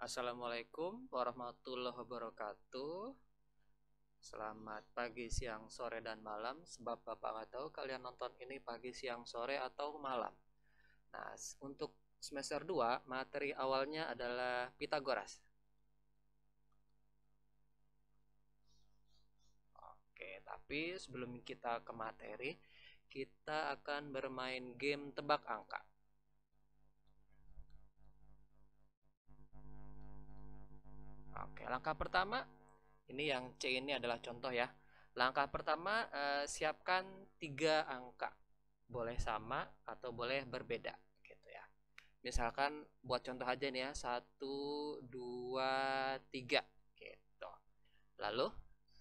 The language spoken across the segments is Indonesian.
Assalamualaikum warahmatullahi wabarakatuh. Selamat pagi, siang, sore, dan malam. Sebab Bapak nggak tahu kalian nonton ini pagi, siang, sore, atau malam. Nah, untuk semester 2, materi awalnya adalah Pitagoras. Oke, tapi sebelum kita ke materi, kita akan bermain game tebak angka. langkah pertama ini yang C ini adalah contoh ya langkah pertama eh, siapkan tiga angka boleh sama atau boleh berbeda gitu ya misalkan buat contoh aja nih ya satu dua tiga gitu lalu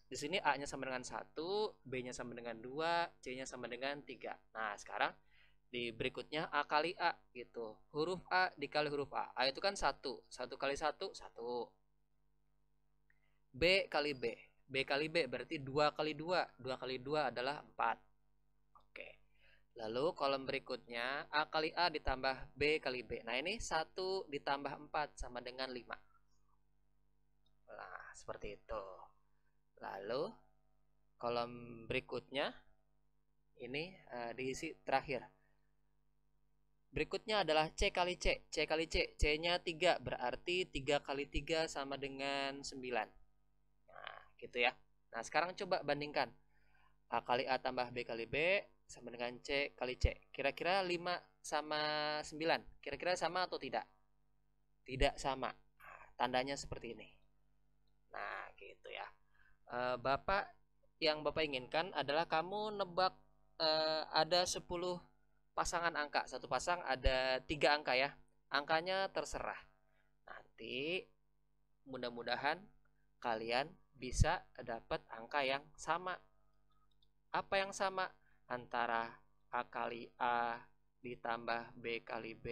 di sini a nya sama dengan satu b nya sama dengan dua c nya sama dengan tiga nah sekarang di berikutnya a kali a gitu huruf a dikali huruf a a itu kan satu satu kali satu satu B kali B. B kali B berarti 2 kali 2. 2 kali 2 adalah 4. Oke. Lalu kolom berikutnya A kali A ditambah B kali B. Nah ini 1 ditambah 4 sama dengan 5. Nah seperti itu. Lalu kolom berikutnya ini uh, diisi terakhir. Berikutnya adalah C kali C. C kali C. C-nya 3, berarti 3 kali 3 sama dengan 9 gitu ya. Nah, sekarang coba bandingkan A kali A tambah B kali B sama dengan C kali C. Kira-kira 5 sama 9. Kira-kira sama atau tidak? Tidak sama. Tandanya seperti ini. Nah, gitu ya. E, Bapak, yang Bapak inginkan adalah kamu nebak e, ada 10 pasangan angka. Satu pasang ada tiga angka ya. Angkanya terserah. Nanti mudah-mudahan kalian bisa dapat angka yang sama. Apa yang sama? Antara A kali A ditambah B kali B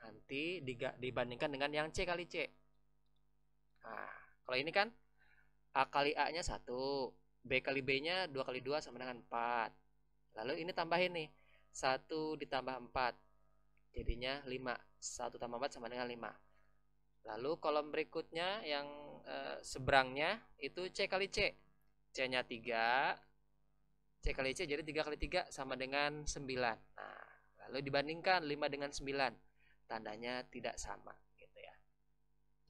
nanti dibandingkan dengan yang C kali C. Nah, kalau ini kan A kali A-nya 1, B kali B-nya 2 kali 2 sama dengan 4. Lalu ini tambahin nih, 1 ditambah 4, jadinya 5. 1 tambah 4 sama dengan 5. Lalu kolom berikutnya yang e, seberangnya itu C kali C. C-nya 3. C kali C jadi 3 kali 3 sama dengan 9. Nah, lalu dibandingkan 5 dengan 9. Tandanya tidak sama gitu ya.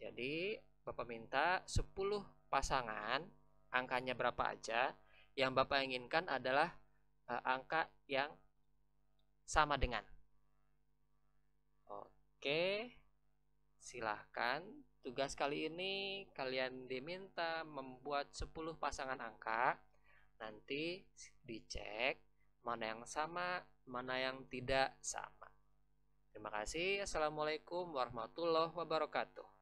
Jadi Bapak minta 10 pasangan angkanya berapa aja. Yang Bapak inginkan adalah e, angka yang sama dengan. Oke. Silahkan tugas kali ini kalian diminta membuat 10 pasangan angka. Nanti dicek mana yang sama, mana yang tidak sama. Terima kasih. Assalamualaikum warahmatullahi wabarakatuh.